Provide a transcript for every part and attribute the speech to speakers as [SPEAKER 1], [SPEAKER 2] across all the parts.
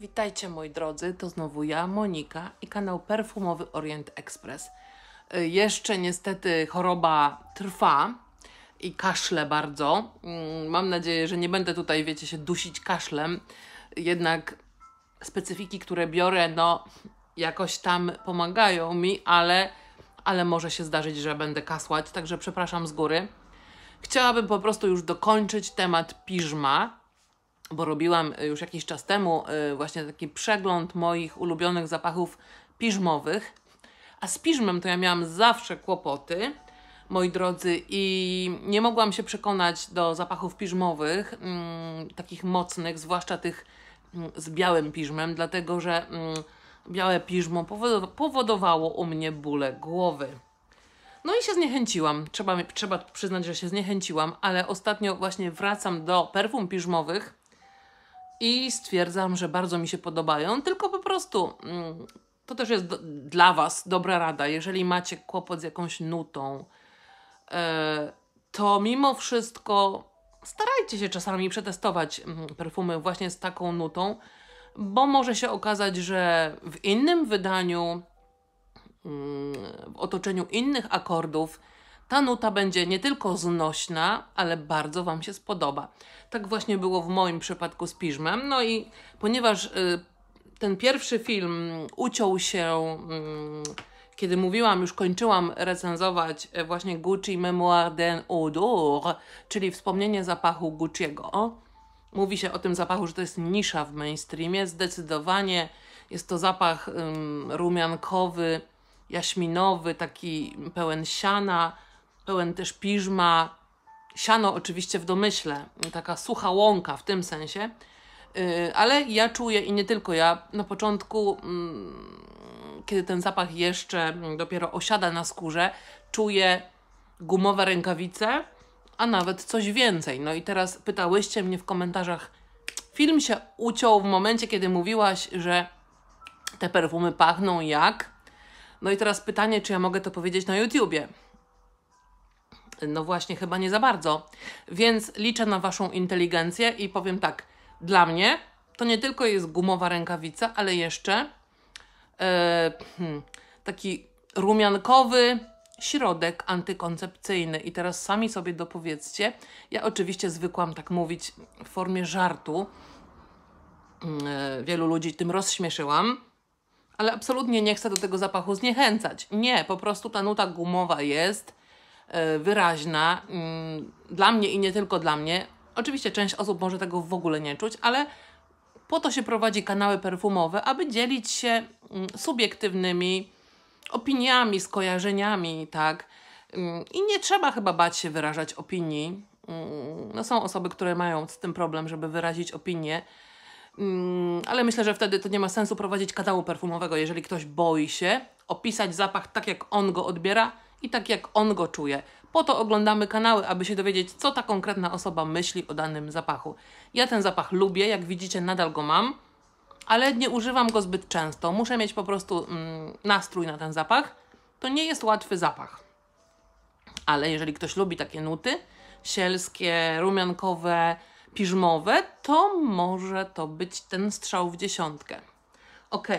[SPEAKER 1] Witajcie moi drodzy, to znowu ja, Monika i kanał Perfumowy Orient Express. Y, jeszcze niestety choroba trwa i kaszle bardzo. Mm, mam nadzieję, że nie będę tutaj, wiecie, się dusić kaszlem. Jednak specyfiki, które biorę, no jakoś tam pomagają mi, ale, ale może się zdarzyć, że będę kasłać, także przepraszam z góry. Chciałabym po prostu już dokończyć temat piżma, bo robiłam y, już jakiś czas temu y, właśnie taki przegląd moich ulubionych zapachów piżmowych. A z piżmem to ja miałam zawsze kłopoty, moi drodzy, i nie mogłam się przekonać do zapachów piżmowych, mm, takich mocnych, zwłaszcza tych mm, z białym piżmem, dlatego że mm, białe piżmo powodowało u mnie bóle głowy. No i się zniechęciłam. Trzeba, trzeba przyznać, że się zniechęciłam, ale ostatnio właśnie wracam do perfum piżmowych i stwierdzam, że bardzo mi się podobają, tylko po prostu mm, to też jest do, dla Was dobra rada, jeżeli macie kłopot z jakąś nutą, e, to mimo wszystko starajcie się czasami przetestować mm, perfumy właśnie z taką nutą, bo może się okazać, że w innym wydaniu, mm, w otoczeniu innych akordów, ta nuta będzie nie tylko znośna, ale bardzo Wam się spodoba. Tak właśnie było w moim przypadku z piżmem. No i ponieważ y, ten pierwszy film uciął się, y, kiedy mówiłam, już kończyłam recenzować y, właśnie Gucci Memoir d'un Odour, czyli wspomnienie zapachu Gucci'ego. Mówi się o tym zapachu, że to jest nisza w mainstreamie. Zdecydowanie jest to zapach y, rumiankowy, jaśminowy, taki pełen siana, pełen też piżma, siano oczywiście w domyśle, taka sucha łąka w tym sensie, y, ale ja czuję i nie tylko ja, na początku, mm, kiedy ten zapach jeszcze dopiero osiada na skórze, czuję gumowe rękawice, a nawet coś więcej. No i teraz pytałyście mnie w komentarzach, film się uciął w momencie, kiedy mówiłaś, że te perfumy pachną jak? No i teraz pytanie, czy ja mogę to powiedzieć na YouTubie? No właśnie, chyba nie za bardzo. Więc liczę na Waszą inteligencję i powiem tak, dla mnie to nie tylko jest gumowa rękawica, ale jeszcze yy, taki rumiankowy środek antykoncepcyjny. I teraz sami sobie dopowiedzcie. Ja oczywiście zwykłam tak mówić w formie żartu. Yy, wielu ludzi tym rozśmieszyłam, ale absolutnie nie chcę do tego zapachu zniechęcać. Nie, po prostu ta nuta gumowa jest E, wyraźna mm, dla mnie i nie tylko dla mnie. Oczywiście część osób może tego w ogóle nie czuć, ale po to się prowadzi kanały perfumowe, aby dzielić się mm, subiektywnymi opiniami, skojarzeniami, tak. Mm, I nie trzeba chyba bać się wyrażać opinii. No są osoby, które mają z tym problem, żeby wyrazić opinię, ale myślę, że wtedy to nie ma sensu prowadzić kanału perfumowego, jeżeli ktoś boi się opisać zapach tak, jak on go odbiera i tak jak on go czuje. Po to oglądamy kanały, aby się dowiedzieć, co ta konkretna osoba myśli o danym zapachu. Ja ten zapach lubię, jak widzicie, nadal go mam, ale nie używam go zbyt często. Muszę mieć po prostu mm, nastrój na ten zapach. To nie jest łatwy zapach. Ale jeżeli ktoś lubi takie nuty, sielskie, rumiankowe, piżmowe, to może to być ten strzał w dziesiątkę. Ok, yy,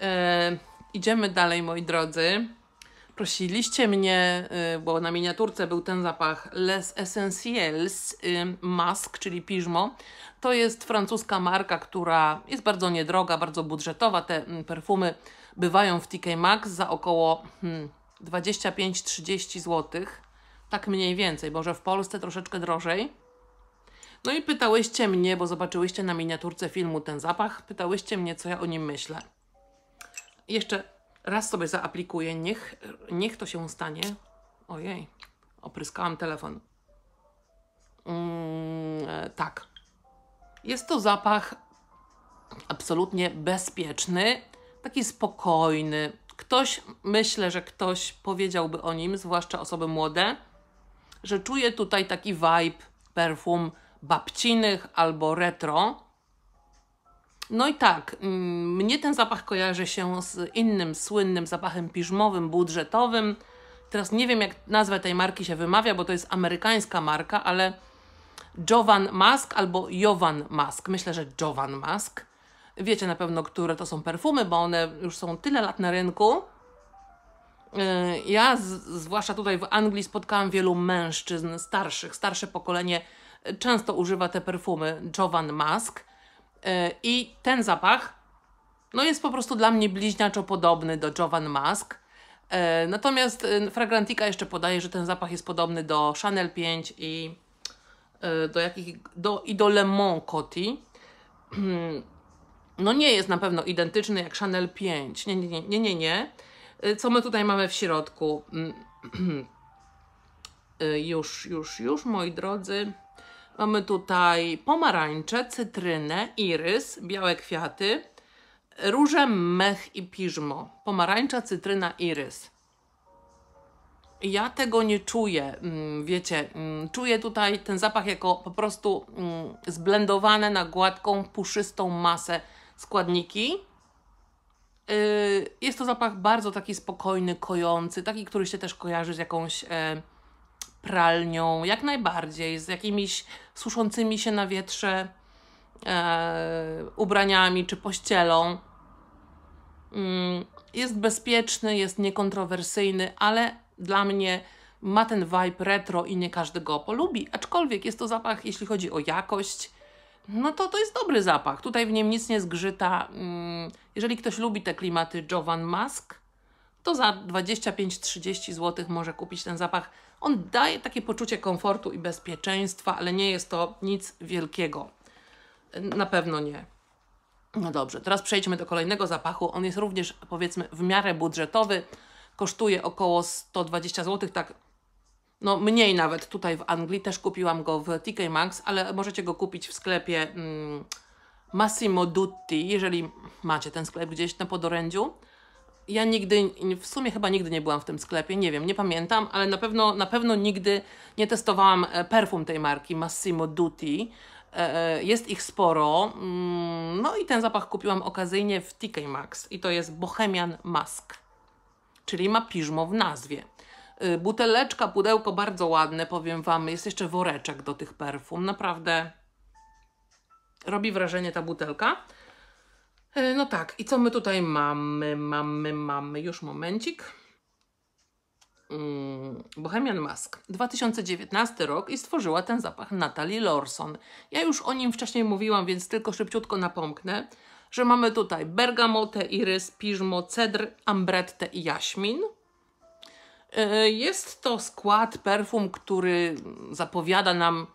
[SPEAKER 1] e, idziemy dalej, moi drodzy. Prosiliście mnie, y, bo na miniaturce był ten zapach Les Essentiels y, Mask, czyli piżmo. To jest francuska marka, która jest bardzo niedroga, bardzo budżetowa. Te mm, perfumy bywają w TK Max za około 25-30 hmm, zł. Tak mniej więcej, może w Polsce troszeczkę drożej. No i pytałyście mnie, bo zobaczyłyście na miniaturce filmu ten zapach, pytałyście mnie, co ja o nim myślę. Jeszcze Raz sobie zaaplikuję, niech, niech to się stanie. Ojej, opryskałam telefon. Mm, e, tak. Jest to zapach absolutnie bezpieczny, taki spokojny. Ktoś, myślę, że ktoś powiedziałby o nim, zwłaszcza osoby młode, że czuje tutaj taki vibe perfum babcinych albo retro. No i tak, mm, mnie ten zapach kojarzy się z innym słynnym zapachem piżmowym, budżetowym. Teraz nie wiem, jak nazwę tej marki się wymawia, bo to jest amerykańska marka, ale Jovan Musk albo Jovan Musk. Myślę, że Jovan Musk. Wiecie na pewno, które to są perfumy, bo one już są tyle lat na rynku. Y, ja, zwłaszcza tutaj w Anglii, spotkałam wielu mężczyzn starszych. Starsze pokolenie często używa te perfumy Jovan Musk E, I ten zapach no jest po prostu dla mnie bliźniaczo podobny do Jovan Musk. E, natomiast e, Fragrantica jeszcze podaje, że ten zapach jest podobny do Chanel 5 i do, jakich, do, i do Le Mans Coty. No nie jest na pewno identyczny jak Chanel 5. Nie, nie, nie, nie, nie. Co my tutaj mamy w środku? Mm, już, już, już, moi drodzy. Mamy tutaj pomarańcze, cytrynę, irys, białe kwiaty, róże, mech i piżmo. Pomarańcza, cytryna, irys. Ja tego nie czuję, mm, wiecie, mm, czuję tutaj ten zapach jako po prostu mm, zblendowane na gładką, puszystą masę składniki. Y, jest to zapach bardzo taki spokojny, kojący, taki, który się też kojarzy z jakąś e, pralnią, jak najbardziej, z jakimiś suszącymi się na wietrze e, ubraniami czy pościelą. Mm, jest bezpieczny, jest niekontrowersyjny, ale dla mnie ma ten vibe retro i nie każdy go polubi. Aczkolwiek jest to zapach, jeśli chodzi o jakość, no to to jest dobry zapach. Tutaj w nim nic nie zgrzyta. Mm, jeżeli ktoś lubi te klimaty Jovan Musk, to za 25-30 zł może kupić ten zapach on daje takie poczucie komfortu i bezpieczeństwa, ale nie jest to nic wielkiego. Na pewno nie. No dobrze, teraz przejdźmy do kolejnego zapachu. On jest również, powiedzmy, w miarę budżetowy. Kosztuje około 120 zł, tak no mniej nawet tutaj w Anglii. Też kupiłam go w TK Maxx, ale możecie go kupić w sklepie mm, Massimo Dutti, jeżeli macie ten sklep gdzieś na podorędziu ja nigdy, w sumie chyba nigdy nie byłam w tym sklepie, nie wiem, nie pamiętam, ale na pewno, na pewno nigdy nie testowałam e, perfum tej marki Massimo Dutti. E, e, jest ich sporo, mm, no i ten zapach kupiłam okazyjnie w TK Maxx i to jest Bohemian Mask, czyli ma piżmo w nazwie. Buteleczka, pudełko bardzo ładne, powiem Wam, jest jeszcze woreczek do tych perfum, naprawdę robi wrażenie ta butelka. E, no tak, i co my tutaj mamy? Mamy, mamy, już momencik. Mm, Bohemian Mask, 2019 rok i stworzyła ten zapach Natalie Lorson. Ja już o nim wcześniej mówiłam, więc tylko szybciutko napomknę, że mamy tutaj bergamotę, irys, piżmo, cedr, ambrettę i jaśmin. E, jest to skład perfum, który zapowiada nam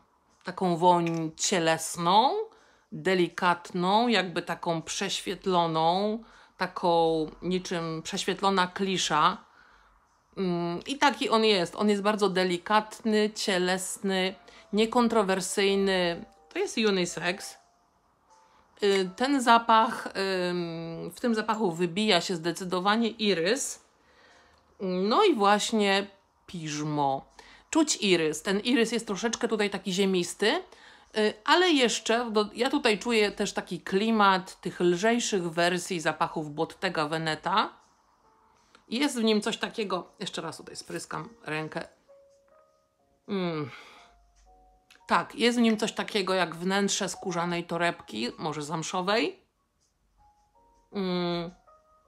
[SPEAKER 1] taką woń cielesną, delikatną, jakby taką prześwietloną, taką niczym prześwietlona klisza. Mm, I taki on jest. On jest bardzo delikatny, cielesny, niekontrowersyjny. To jest unisex. Y, ten zapach, w tym zapachu wybija się zdecydowanie irys. No i właśnie piżmo. Czuć irys. Ten irys jest troszeczkę tutaj taki ziemisty, Y, ale jeszcze, ja tutaj czuję też taki klimat tych lżejszych wersji zapachów Bottega Veneta. Jest w nim coś takiego, jeszcze raz tutaj spryskam rękę. Mm. Tak, jest w nim coś takiego jak wnętrze skórzanej torebki, może zamszowej. Mm.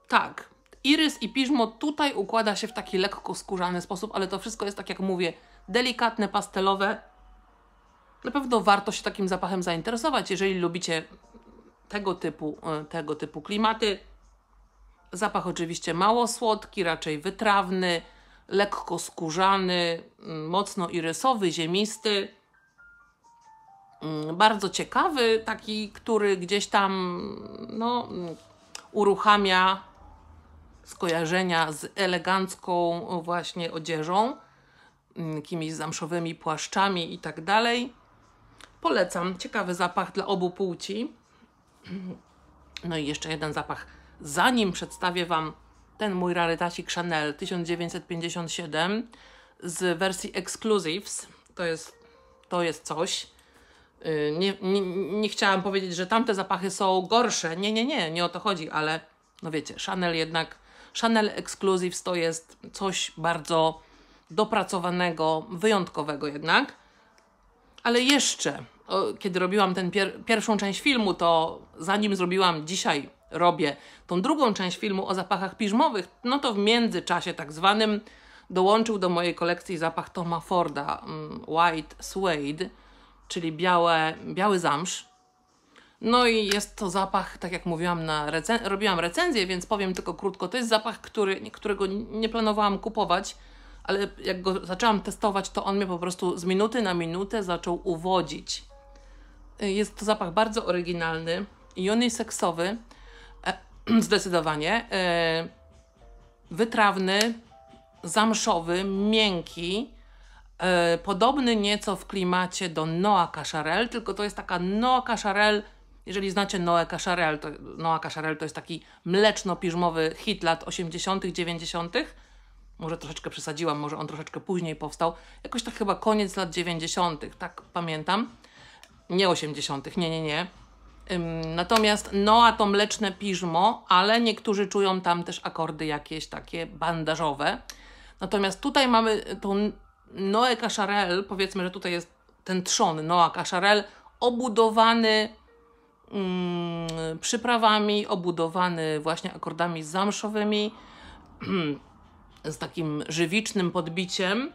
[SPEAKER 1] Tak, irys i piżmo tutaj układa się w taki lekko skórzany sposób, ale to wszystko jest, tak jak mówię, delikatne, pastelowe na pewno warto się takim zapachem zainteresować, jeżeli lubicie tego typu, e, tego typu klimaty. Zapach oczywiście mało słodki, raczej wytrawny, lekko skórzany, mm, mocno irysowy, ziemisty. Mm, bardzo ciekawy, taki, który gdzieś tam no, mm, uruchamia skojarzenia z elegancką właśnie odzieżą, jakimiś zamszowymi płaszczami i tak dalej. Polecam. Ciekawy zapach dla obu płci. No i jeszcze jeden zapach. Zanim przedstawię Wam ten mój rarytasik Chanel 1957 z wersji Exclusives, to jest, to jest coś. Y, nie, nie, nie chciałam powiedzieć, że tamte zapachy są gorsze. Nie, nie, nie, nie o to chodzi, ale no wiecie, Chanel jednak, Chanel Exclusives to jest coś bardzo dopracowanego, wyjątkowego jednak. Ale jeszcze kiedy robiłam tę pier pierwszą część filmu, to zanim zrobiłam dzisiaj, robię tą drugą część filmu o zapachach piżmowych, no to w międzyczasie tak zwanym dołączył do mojej kolekcji zapach Toma Forda mm, White Suede, czyli białe, biały zamsz. No i jest to zapach, tak jak mówiłam, na recen robiłam recenzję, więc powiem tylko krótko. To jest zapach, który, którego nie planowałam kupować, ale jak go zaczęłam testować, to on mnie po prostu z minuty na minutę zaczął uwodzić. Y, jest to zapach bardzo oryginalny i on jest seksowy, e, zdecydowanie. E, wytrawny, zamszowy, miękki. E, podobny nieco w klimacie do Noa Cacharel, tylko to jest taka Noa Cacharel jeżeli znacie Noe Cacharel, to Noa Cacharel to jest taki mleczno-piżmowy hit lat 80., 90. Może troszeczkę przesadziłam, może on troszeczkę później powstał. Jakoś tak chyba koniec lat 90., tak pamiętam. Nie 80., nie, nie, nie. Natomiast Noa to mleczne piżmo, ale niektórzy czują tam też akordy jakieś takie bandażowe. Natomiast tutaj mamy tą Noe Cacharel, powiedzmy, że tutaj jest ten trzon Noa Cacharel obudowany mm, przyprawami, obudowany właśnie akordami zamszowymi, z takim żywicznym podbiciem.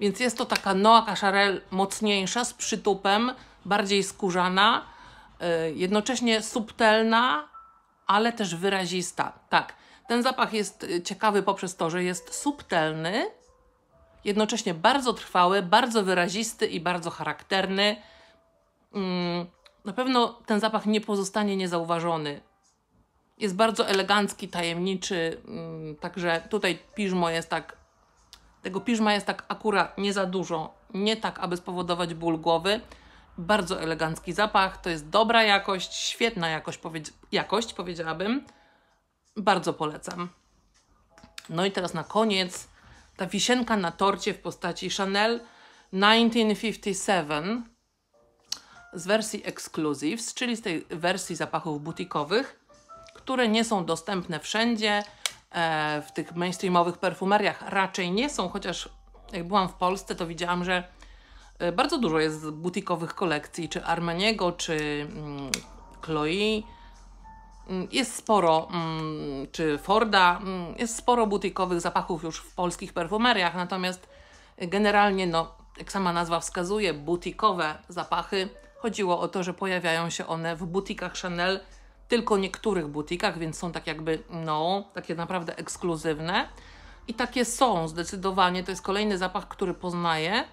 [SPEAKER 1] Więc jest to taka Noa Cacharel mocniejsza, z przytupem, bardziej skórzana, e, jednocześnie subtelna, ale też wyrazista. Tak, ten zapach jest e, ciekawy poprzez to, że jest subtelny, jednocześnie bardzo trwały, bardzo wyrazisty i bardzo charakterny. Mm, na pewno ten zapach nie pozostanie niezauważony. Jest bardzo elegancki, tajemniczy, mm, także tutaj piżmo jest tak, tego piżma jest tak akurat nie za dużo, nie tak, aby spowodować ból głowy, bardzo elegancki zapach, to jest dobra jakość, świetna jakość, powiedz, jakość powiedziałabym. Bardzo polecam. No i teraz na koniec ta wisienka na torcie w postaci Chanel 1957 z wersji Exclusives, czyli z tej wersji zapachów butikowych, które nie są dostępne wszędzie, e, w tych mainstreamowych perfumeriach raczej nie są, chociaż jak byłam w Polsce, to widziałam, że E, bardzo dużo jest butikowych kolekcji, czy Armaniego, czy mm, Chloe. Mm, jest sporo, mm, czy Forda, jest sporo butikowych zapachów już w polskich perfumeriach, natomiast generalnie, no, jak sama nazwa wskazuje, butikowe zapachy. Chodziło o to, że pojawiają się one w butikach Chanel, tylko niektórych butikach, więc są tak jakby, no, takie naprawdę ekskluzywne. I takie są zdecydowanie. To jest kolejny zapach, który poznaję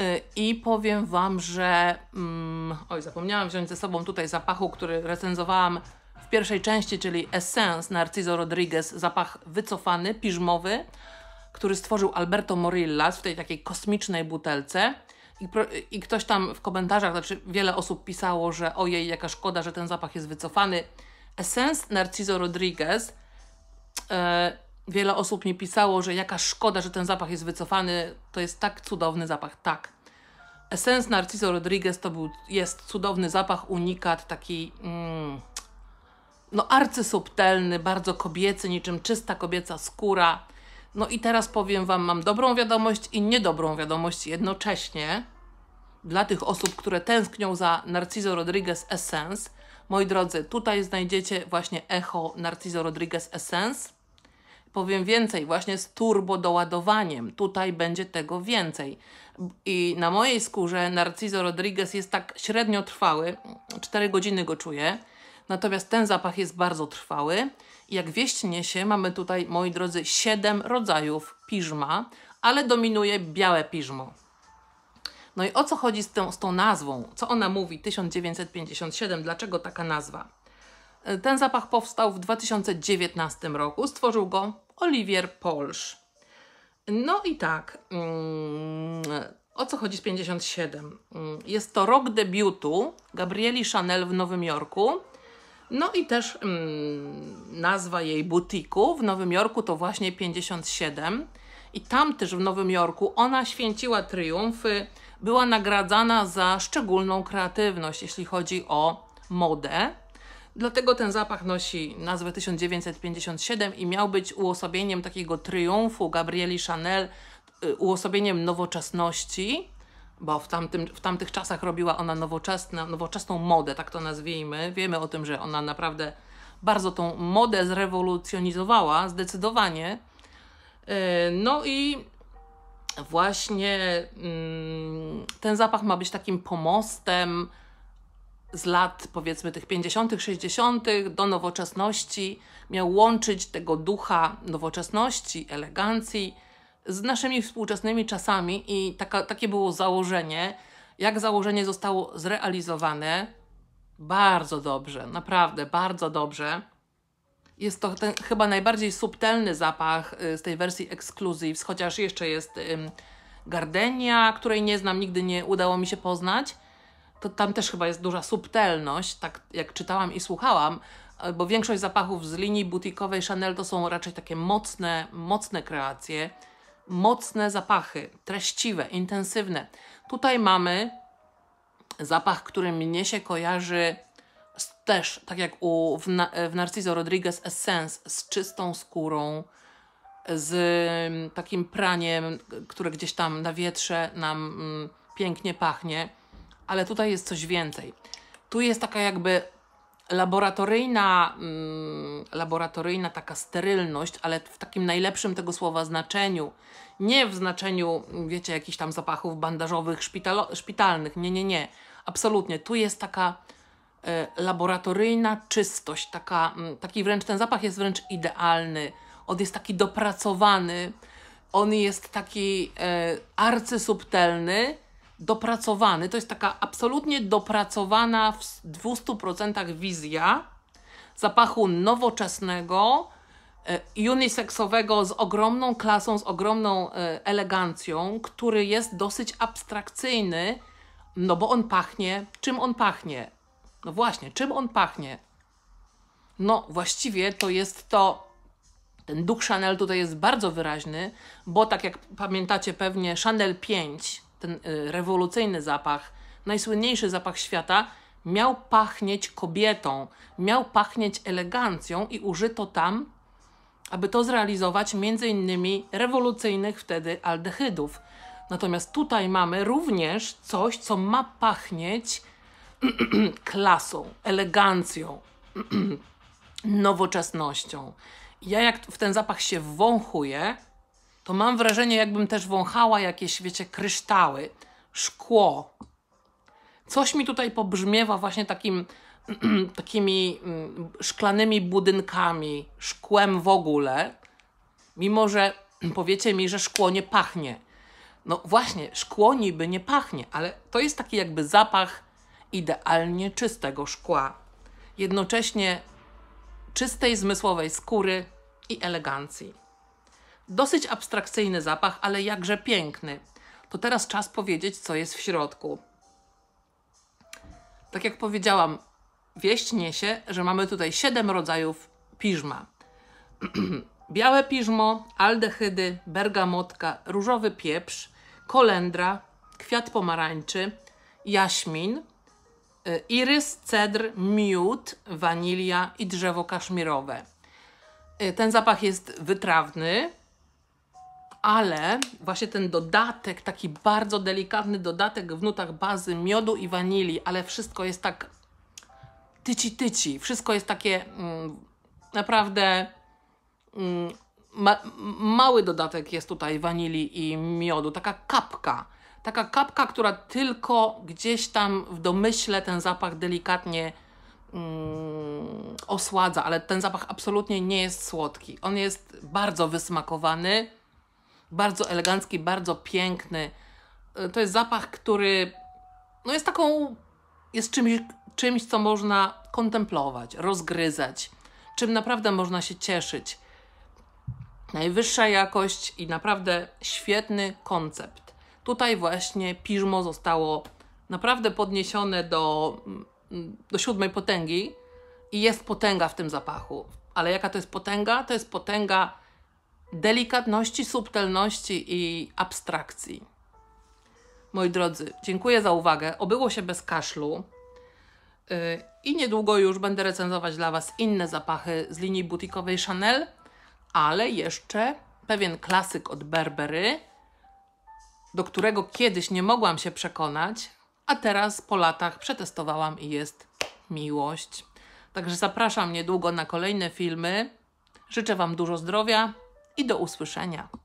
[SPEAKER 1] Y, I powiem Wam, że. Mm, oj, zapomniałam wziąć ze sobą tutaj zapachu, który recenzowałam w pierwszej części, czyli Essence Narciso Rodriguez, zapach wycofany, piżmowy, który stworzył Alberto Morillas w tej takiej kosmicznej butelce. I, pro, I, ktoś tam w komentarzach, znaczy wiele osób pisało, że ojej, jaka szkoda, że ten zapach jest wycofany. Essence Narciso Rodriguez. Yy, Wiele osób mi pisało, że jaka szkoda, że ten zapach jest wycofany. To jest tak cudowny zapach, tak. Essence Narciso Rodriguez to był, jest cudowny zapach, unikat, taki mm, no arcysubtelny, bardzo kobiecy, niczym czysta kobieca skóra. No i teraz powiem Wam, mam dobrą wiadomość i niedobrą wiadomość jednocześnie dla tych osób, które tęsknią za Narciso Rodriguez Essence. Moi drodzy, tutaj znajdziecie właśnie echo Narciso Rodriguez Essence Powiem więcej, właśnie z turbo doładowaniem. Tutaj będzie tego więcej. I na mojej skórze Narciso Rodriguez jest tak średnio trwały, 4 godziny go czuję. Natomiast ten zapach jest bardzo trwały. jak wieść niesie, mamy tutaj, moi drodzy, 7 rodzajów piżma, ale dominuje białe piżmo. No i o co chodzi z tą, z tą nazwą? Co ona mówi? 1957, dlaczego taka nazwa? Ten zapach powstał w 2019 roku. Stworzył go Olivier Polsz. No i tak, mm, o co chodzi z 57? Mm, jest to rok debiutu Gabrieli Chanel w Nowym Jorku. No i też mm, nazwa jej butiku w Nowym Jorku to właśnie 57. I tam też w Nowym Jorku ona święciła triumfy, była nagradzana za szczególną kreatywność, jeśli chodzi o modę. Dlatego ten zapach nosi nazwę 1957 i miał być uosobieniem takiego triumfu Gabrieli Chanel, y, uosobieniem nowoczesności, bo w, tamtym, w tamtych czasach robiła ona nowoczesna, nowoczesną modę, tak to nazwijmy. Wiemy o tym, że ona naprawdę bardzo tą modę zrewolucjonizowała, zdecydowanie. Y, no i właśnie mm, ten zapach ma być takim pomostem z lat powiedzmy tych 50., 60. do nowoczesności miał łączyć tego ducha nowoczesności, elegancji z naszymi współczesnymi czasami i taka, takie było założenie. Jak założenie zostało zrealizowane? Bardzo dobrze, naprawdę bardzo dobrze. Jest to ten chyba najbardziej subtelny zapach y, z tej wersji Exclusives, chociaż jeszcze jest gardenia, której nie znam, nigdy nie udało mi się poznać to tam też chyba jest duża subtelność, tak jak czytałam i słuchałam, e, bo większość zapachów z linii butikowej Chanel to są raczej takie mocne, mocne kreacje, mocne zapachy, treściwe, intensywne. Tutaj mamy zapach, który mnie się kojarzy z, też, tak jak u, w, e, w Narciso Rodriguez Essence, z czystą skórą, z mm, takim praniem, które gdzieś tam na wietrze nam mm, pięknie pachnie ale tutaj jest coś więcej. Tu jest taka jakby laboratoryjna, mm, laboratoryjna taka sterylność, ale w takim najlepszym tego słowa znaczeniu. Nie w znaczeniu, wiecie, jakichś tam zapachów bandażowych, szpitalnych. Nie, nie, nie. Absolutnie. Tu jest taka y, laboratoryjna czystość. Taka, y, taki wręcz, ten zapach jest wręcz idealny. On jest taki dopracowany. On jest taki e, arcysubtelny dopracowany, to jest taka absolutnie dopracowana w 200% wizja zapachu nowoczesnego, e, uniseksowego z ogromną klasą, z ogromną e, elegancją, który jest dosyć abstrakcyjny, no bo on pachnie. Czym on pachnie? No właśnie, czym on pachnie? No właściwie to jest to. Ten duch Chanel tutaj jest bardzo wyraźny, bo tak jak pamiętacie pewnie, Chanel 5 ten y, rewolucyjny zapach, najsłynniejszy zapach świata, miał pachnieć kobietą, miał pachnieć elegancją i użyto tam, aby to zrealizować, między innymi rewolucyjnych wtedy aldehydów. Natomiast tutaj mamy również coś, co ma pachnieć klasą, elegancją, nowoczesnością. Ja jak w ten zapach się wąchuję, to mam wrażenie, jakbym też wąchała jakieś, wiecie, kryształy, szkło. Coś mi tutaj pobrzmiewa właśnie takim, takimi mm, szklanymi budynkami, szkłem w ogóle, mimo że powiecie mi, że szkło nie pachnie. No właśnie, szkło niby nie pachnie, ale to jest taki jakby zapach idealnie czystego szkła, jednocześnie czystej zmysłowej skóry i elegancji. Dosyć abstrakcyjny zapach, ale jakże piękny. To teraz czas powiedzieć, co jest w środku. Tak jak powiedziałam, wieść niesie, że mamy tutaj 7 rodzajów piżma. Białe piżmo, aldehydy, bergamotka, różowy pieprz, kolendra, kwiat pomarańczy, jaśmin, y, irys, cedr, miód, wanilia i drzewo kaszmirowe. Y, ten zapach jest wytrawny, ale właśnie ten dodatek, taki bardzo delikatny dodatek w nutach bazy miodu i wanilii, ale wszystko jest tak tyci tyci, wszystko jest takie mm, naprawdę mm, ma, mały dodatek jest tutaj wanilii i miodu, taka kapka, taka kapka, która tylko gdzieś tam w domyśle ten zapach delikatnie mm, osładza, ale ten zapach absolutnie nie jest słodki. On jest bardzo wysmakowany bardzo elegancki, bardzo piękny. E, to jest zapach, który no jest taką, jest czymś, czymś, co można kontemplować, rozgryzać, czym naprawdę można się cieszyć. Najwyższa jakość i naprawdę świetny koncept. Tutaj właśnie piżmo zostało naprawdę podniesione do, mm, do siódmej potęgi i jest potęga w tym zapachu. Ale jaka to jest potęga? To jest potęga delikatności, subtelności i abstrakcji. Moi drodzy, dziękuję za uwagę. Obyło się bez kaszlu. Y, I niedługo już będę recenzować dla Was inne zapachy z linii butikowej Chanel, ale jeszcze pewien klasyk od Berbery, do którego kiedyś nie mogłam się przekonać, a teraz po latach przetestowałam i jest miłość. Także zapraszam niedługo na kolejne filmy. Życzę Wam dużo zdrowia, i do usłyszenia.